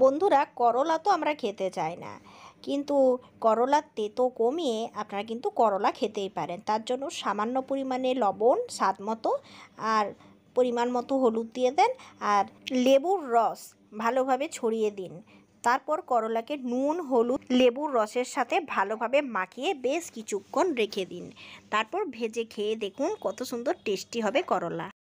বন্ধুরা করলা তো আমরা খেতে চাই না কিন্তু করলার তেতো কমিয়ে আপনারা কিন্তু করলা খেতেই পারেন তার জন্য সামান্য পরিমাণে লবণ স্বাদ মতো আর পরিমাণ মতো হলুদ দিয়ে দেন আর লেবুর রস ভালোভাবে ছড়িয়ে দিন তারপর করলাকে নুন হলুদ লেবুর রসের সাথে ভালোভাবে মাখিয়ে বেশ কিছুক্ষণ রেখে দিন তারপর ভেজে খেয়ে দেখুন কত সুন্দর টেস্টি হবে করলা